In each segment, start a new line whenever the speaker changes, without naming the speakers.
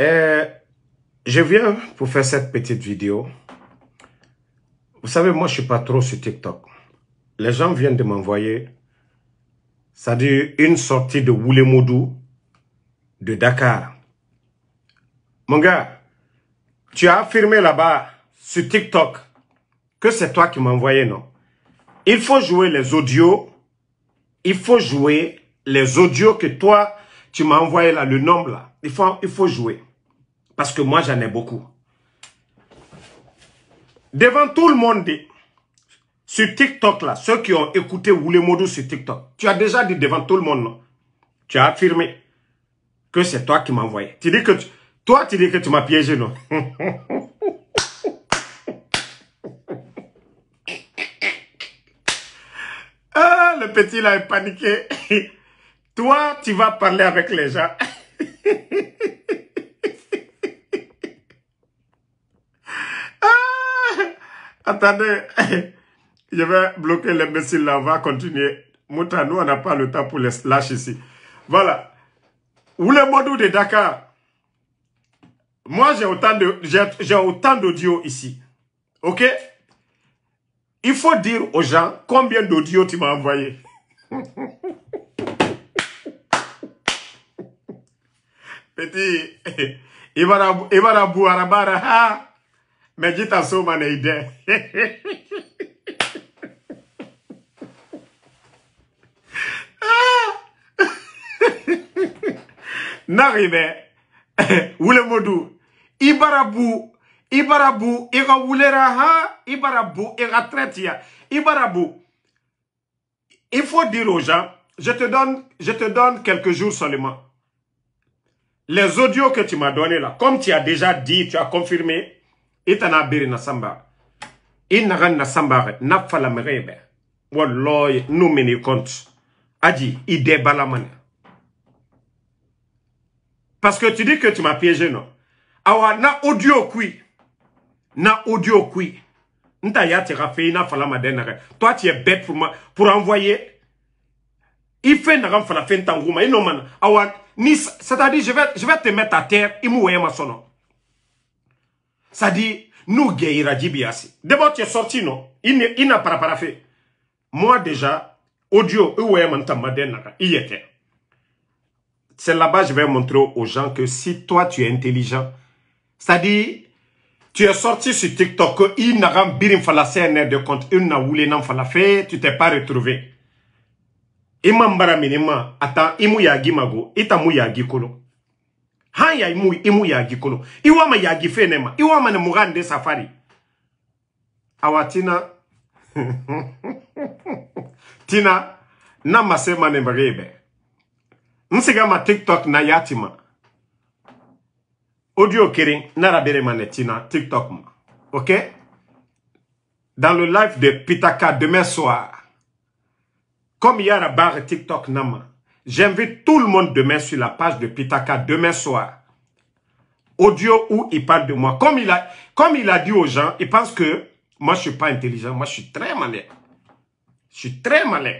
Euh, je viens pour faire cette petite vidéo. Vous savez, moi, je suis pas trop sur TikTok. Les gens viennent de m'envoyer, ça à dire une sortie de Woulemoudou de Dakar. Mon gars, tu as affirmé là-bas, sur TikTok, que c'est toi qui m'as envoyé, non Il faut jouer les audios. Il faut jouer les audios que toi, tu m'as envoyé là, le nombre là il faut, il faut jouer. Parce que moi, j'en ai beaucoup. Devant tout le monde, sur TikTok, là, ceux qui ont écouté Modou sur TikTok, tu as déjà dit devant tout le monde, Tu as affirmé que c'est toi qui m'as envoyé. Tu dis que toi, tu dis que tu m'as piégé, non ah, le petit, là, est paniqué. toi, tu vas parler avec les gens. Ah! Attendez, je vais bloquer l'imbécile là, on va continuer. Mouta, nous, on n'a pas le temps pour les slash ici. Voilà. Ou le modou de Dakar. Moi, j'ai autant de, j'ai autant d'audio ici. OK? Il faut dire aux gens combien d'audio tu m'as envoyé. Petit, ibarabu ibarabu arabara ha. Mais ji ta so ma na wule dɛ. ibarabu bɛ wulemodu i bara bu i bu ha bu il faut dire aux gens je te donne je te donne quelques jours seulement les audios que tu m'as donné, là, comme tu as déjà dit, tu as confirmé, itana biri samba, n'a nasamba nafala merebe. Wallahi, nous meni compte. Adi, la balamane. Parce que tu dis que tu m'as piégé, non? Awa audio qui. Na audio qui. Nta ya na fala Toi, tu es bête pour, pour envoyer il fait naga fana fait tangu ma i n'o ni c'est à dire je vais je vais te mettre à terre il m'u wɛn ma nom. c'est à dire nous, gɛyira ji d'abord tu es sorti non il ne i na pas fait moi déjà audio il ma ntama den naga il yɛ c'est là-bas je vais montrer aux gens que si toi tu es intelligent c'est à dire tu es sorti sur TikTok, il n'a pas bien fait la de compte, il n'a voulu n'en fait, tu t'es pas retrouvé i ma mbara ma ata imu ya gimago, mago gikolo ya imu i gikolo. Iwama yagi ne mugande safari awatina tina na masema ne mrebe nsiga ma tiktok na yatima audio kiri nara bere mane tina tiktok ma ok dans le live de pitaka demain soir comme il y a la barre TikTok Nama, j'invite tout le monde demain sur la page de Pitaka, demain soir. Audio où il parle de moi. Comme il a, comme il a dit aux gens, il pense que moi je suis pas intelligent, moi je suis très malin. Je suis très malin.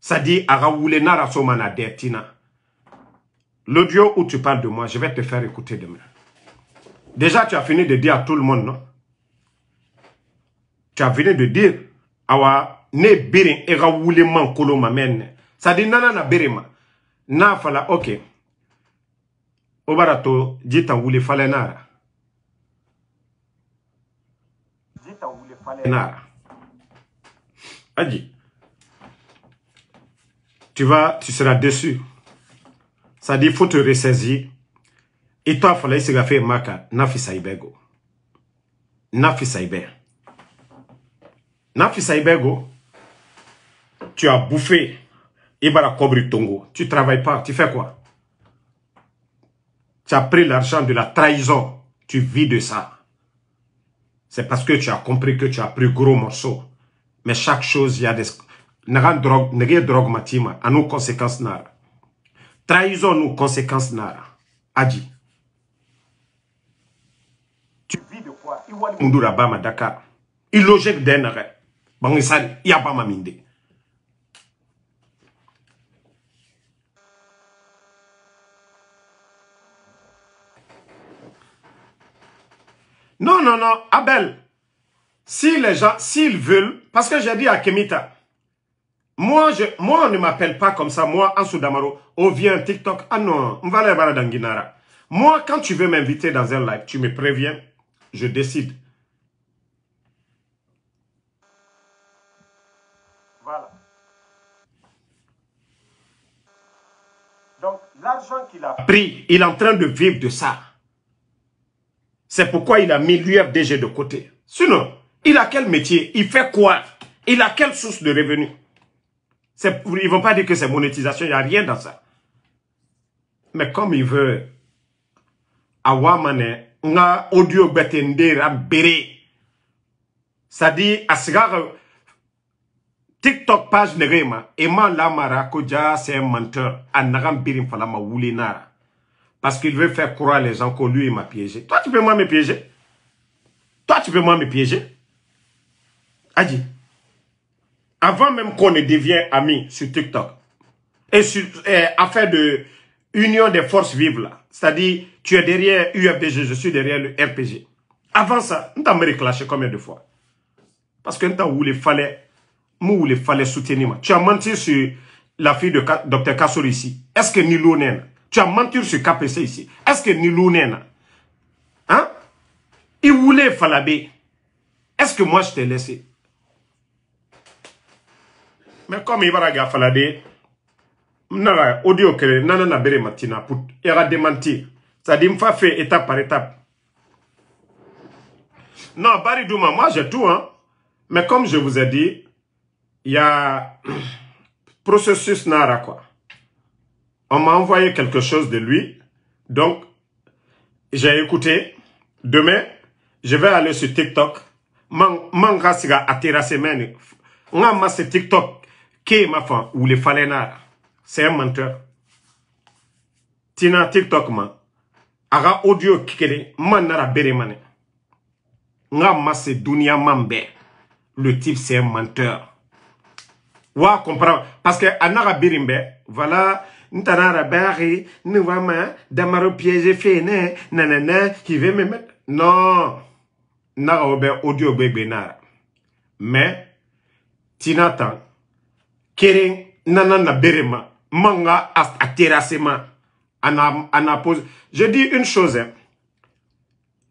Ça dit, Araoulena Rasomana Dertina. L'audio où tu parles de moi, je vais te faire écouter demain. Déjà, tu as fini de dire à tout le monde, non? Tu as fini de dire, Awa ne birin e wule man kolo ma ça dit nana na Nafala ma n'a fala ok Obarato, bara nara. Dit tan wule nara nara. Adi. tu vas, tu seras déçu. Ça dit, faut te ressaisir. Et toi, il fallait se faire maka. Nafisa Saibego. Nafi Saibego. Nafisa ibego tu as bouffé Ibara Kobri Tongo, tu travailles pas, tu fais quoi Tu as pris l'argent de la trahison, tu vis de ça. C'est parce que tu as compris que tu as pris gros morceaux. Mais chaque chose, il y a des... Nagan drogue, des drogue matima, à nos conséquences nara. Trahison nos conséquences nara. Adi.
Tu vis de quoi Il
Mundura Bama Dakar. Il d'un a pas ma mine. Non, non, non, Abel. Si les gens, s'ils veulent, parce que j'ai dit à Kemita, moi, je, moi, on ne m'appelle pas comme ça, moi, en Damaro, on vient TikTok, ah non, on va aller voir dans Guinara. Moi, quand tu veux m'inviter dans un live, tu me préviens, je décide. Voilà. Donc, l'argent qu'il a pris, il est en train de vivre de ça. C'est pourquoi il a mis l'UFDG de côté. Sinon, il a quel métier Il fait quoi Il a quelle source de revenus Ils ne vont pas dire que c'est monétisation, il n'y a rien dans ça. Mais comme il veut, Awamane, nga audio betende rambere. Ça dit, Asgar, TikTok page et Eman Lamara, c'est un menteur, Falama Wulinara. Parce qu'il veut faire croire les gens que lui, il m'a piégé. Toi, tu peux moi me piéger Toi, tu peux moi me piéger dit. Avant même qu'on ne devienne amis sur TikTok, et sur euh, affaire de union des forces vives là, c'est-à-dire tu es derrière UFDG, je suis derrière le RPG. Avant ça, nous t'avons réclaché combien de fois Parce qu'on t'a où il fallait, où il fallait soutenir. Tu as menti sur la fille de Dr Kassou ici. Est-ce que Nilo n'est tu as menti sur KPC ici. Est-ce que Nilounena, hein? Il voulait Falabé. Est-ce que moi je t'ai laissé? Mais comme il va regarder Falabé, n'aura audio que nana na bere matina il va démentir. Ça dit me fait étape par étape. Non, Barry Douma, moi j'ai tout, hein. Mais comme je vous ai dit, il y a processus nara quoi on m'a envoyé quelque chose de lui. Donc, j'ai écouté. Demain, je vais aller sur TikTok. Manga siga atira semaine. Ngama TikTok. Qui ma fan ou le falena? C'est un menteur. Tina TikTok man. Aga audio kikere. Man nara bere Nga ma c'est dunia mambe. Le type c'est un menteur. Wa comprendre. Parce que anara birimbe. Voilà ntanara bari nuwama damaro piège fene nanana me mettre. non naga obe audio bébé nara mais tinatan kering Nanana berema manga a terrassement ana ana pose je dis une chose hein.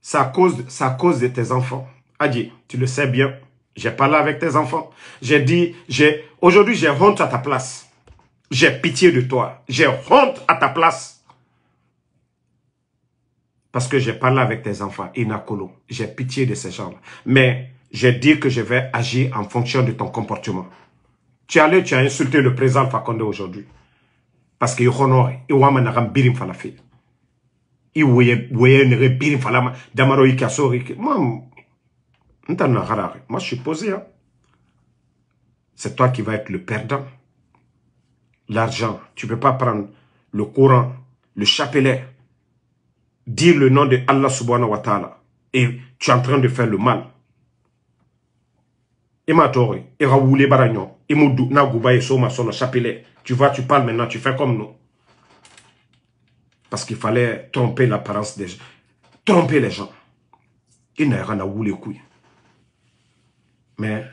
ça cause ça cause de tes enfants Adi, tu le sais bien j'ai parlé avec tes enfants j'ai dit j'ai aujourd'hui j'ai honte à ta place j'ai pitié de toi. J'ai honte à ta place. Parce que j'ai parlé avec tes enfants, Inakolo. J'ai pitié de ces gens-là. Mais j'ai dit que je vais agir en fonction de ton comportement. Tu es allé, tu as insulté le président Fakonde aujourd'hui. Parce qu'il honore, il wama a birim falafil. Il voyait nere birim falama, damaro ikasori. Moi, moi je suis posé. Hein. C'est toi qui vas être le perdant l'argent. Tu ne peux pas prendre le Coran, le chapelet, dire le nom de Allah subhanahu wa ta'ala et tu es en train de faire le mal. Tu vois, tu parles maintenant, tu fais comme nous. Parce qu'il fallait tromper l'apparence des gens. Tromper les gens. Il rien à Mais,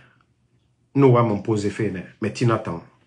nous, avons posé fait, mais tu n'attends.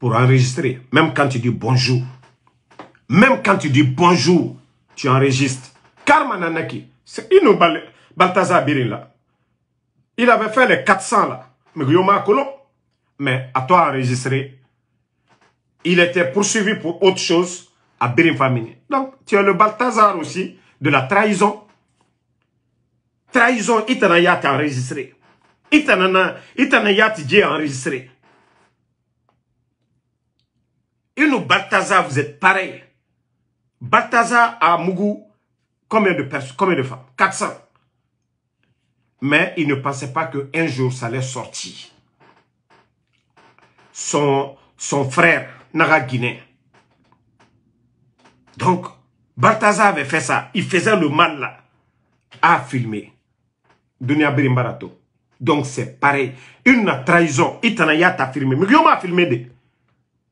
pour enregistrer. Même quand tu dis bonjour, même quand tu dis bonjour, tu enregistres. Karmananaki, c'est une Balthazar là. Il avait fait les 400 là. Mais à toi enregistrer. Il était poursuivi pour autre chose à Birin Famine. Donc, tu as le Balthazar aussi de la trahison. Trahison, il a enregistré. Il t'en a enregistré. nous, Balthazar, vous êtes pareil. Balthazar a Mugu, combien de personnes, combien de femmes 400. Mais il ne pensait pas qu'un jour ça allait sortir. Son, son frère, Nara guiné. Donc, Balthazar avait fait ça. Il faisait le mal là. À filmer. Dunia Birimbarato. Donc c'est pareil. Une trahison. Il t'a filmé. Mugio m'a filmé.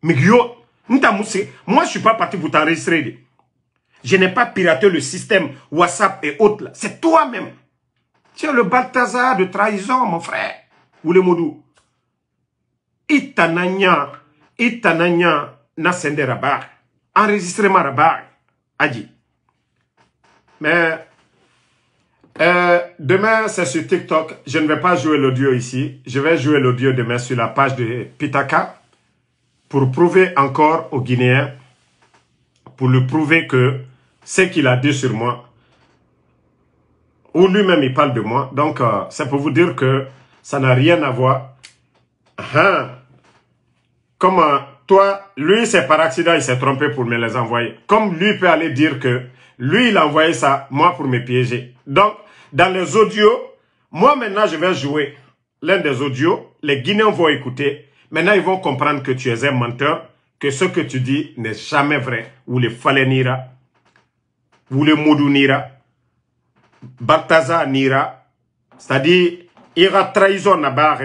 Mugio moi je ne suis pas parti pour t'enregistrer. Je n'ai pas piraté le système WhatsApp et autres. C'est toi-même. Tu es le Balthazar de trahison, mon frère. Ou le Modou. Itananya, Itananya, Nasende Rabar. Enregistrement Rabar. Adi. Mais euh, demain, c'est sur TikTok. Je ne vais pas jouer l'audio ici. Je vais jouer l'audio demain sur la page de Pitaka pour prouver encore aux Guinéens, pour lui prouver que ce qu'il a dit sur moi, ou lui-même il parle de moi, donc euh, c'est pour vous dire que ça n'a rien à voir. Hein? Comment euh, toi, lui c'est par accident, il s'est trompé pour me les envoyer. Comme lui peut aller dire que lui il a envoyé ça, moi pour me piéger. Donc, dans les audios, moi maintenant je vais jouer l'un des audios, les Guinéens vont écouter Maintenant, ils vont comprendre que tu es un menteur, que ce que tu dis n'est jamais vrai. Ou le n'ira. ou le n'ira. Bartaza Nira, c'est-à-dire, il y a trahison à barre.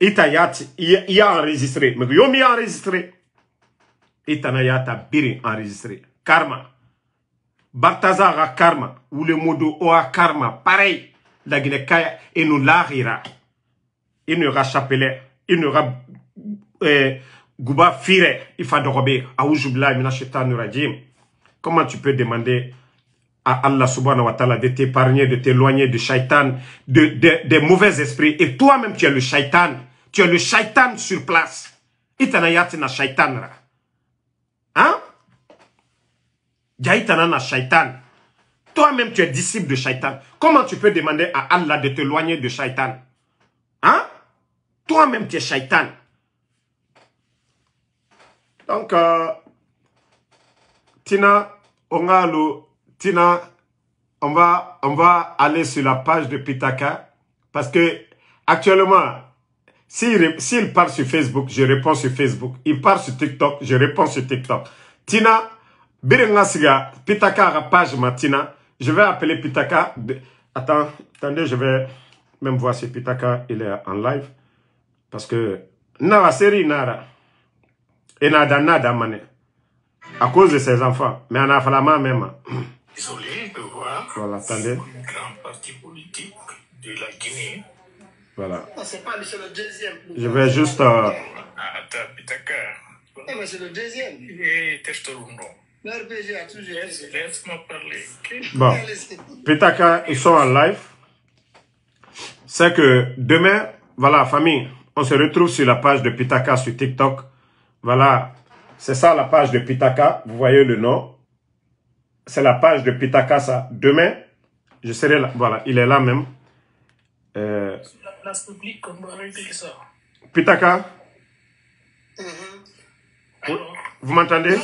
Il a enregistré. Mais il a enregistré. Il a enregistré. Karma. Bartaza a karma. Ou le modu a karma. Pareil. La Guinée et nous il n'aura chapelet, il n'aura euh, guba fire, il fa dɔgɔbe il mina shaitani comment tu peux demander à Allah subhanahu wa ta'ala de t'épargner, de t'éloigner du shaitan, de, de, des mauvais esprits. Et toi-même, tu es le shaitan. Tu es le shaitan sur place. Itanayatina shaitan. Hein? Jaitanana shaitan. Toi-même, tu es disciple de shaitan. Comment tu peux demander à Allah de t'éloigner de shaitan? même shaitan. Donc, euh, Tina, on Tina, on va, on va aller sur la page de Pitaka parce que actuellement, s'il parle sur Facebook, je réponds sur Facebook. Il parle sur TikTok, je réponds sur TikTok. Tina, Birengasiga, Pitaka la page Tina. Je vais appeler Pitaka. Attends, attendez, je vais même voir si Pitaka il est en live parce que Nara série Nara et Nada Nada Mané à cause de ses enfants, mais en affalement même. Désolé de voir voilà, attendez. une grande partie politique de la Guinée. Voilà. Non, c'est pas le deuxième. Je vais juste. Euh... Eh, mais c'est le deuxième. Et Testorundo. L'RPG a toujours. Laisse-moi parler. Bon. Pitaka, ils sont en live. C'est que demain, voilà, famille. On se retrouve sur la page de Pitaka sur TikTok. Voilà, c'est ça la page de Pitaka. Vous voyez le nom. C'est la page de Pitaka, ça. Demain, je serai là. Voilà, il est là même. la publique, Pitaka Vous, m'entendez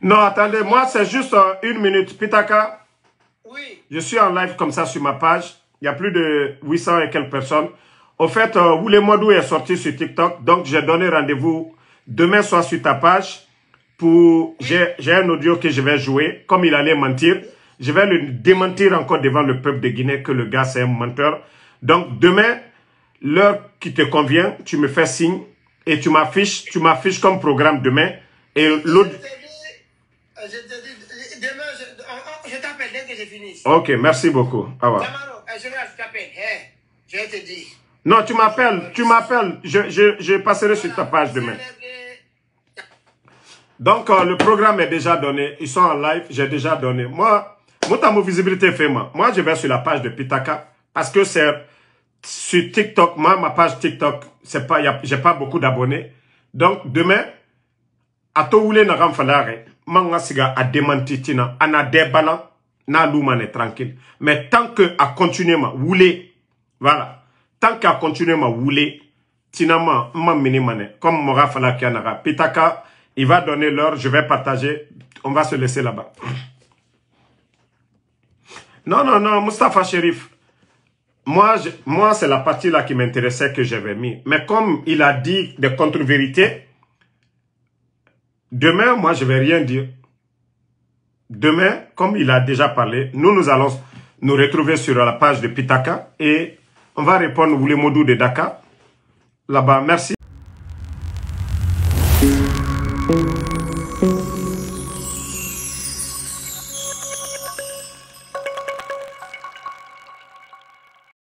Non, attendez, moi c'est juste euh, une minute. Pitaka, oui. je suis en live comme ça sur ma page. Il y a plus de 800 et quelques personnes. Au fait, euh, moi est sorti sur TikTok. Donc, j'ai donné rendez-vous demain soir sur ta page. pour J'ai un audio que je vais jouer. Comme il allait mentir, je vais le démentir encore devant le peuple de Guinée que le gars, c'est un menteur. Donc, demain, l'heure qui te convient, tu me fais signe et tu m'affiches tu m'affiches comme programme demain. Et l'autre... Euh, Ok, merci beaucoup. Non, tu m'appelles, tu m'appelles. Je, je, je, passerai sur ta page demain. Donc, euh, le programme est déjà donné. Ils sont en live. J'ai déjà donné. Moi, mon visibilité fait moi. Moi, je vais sur la page de Pitaka parce que c'est sur TikTok. Moi, ma page TikTok, c'est pas, j'ai pas beaucoup d'abonnés. Donc, demain, à tout les à manga a démenti tina, naloumane tranquille. Mais tant que à continuer ma rouler voilà, tant qu'à continuer ma rouler tinama, m'a mini comme Mora Kianara. Pitaka, il va donner l'heure, je vais partager, on va se laisser là-bas. Non, non, non, Mustafa Sherif, moi, moi c'est la partie là qui m'intéressait que j'avais mis. Mais comme il a dit des contre-vérités, demain, moi, je vais rien dire. Demain, comme il a déjà parlé, nous nous allons nous retrouver sur la page de Pitaka et on va répondre aux mots de Dakar là-bas. Merci.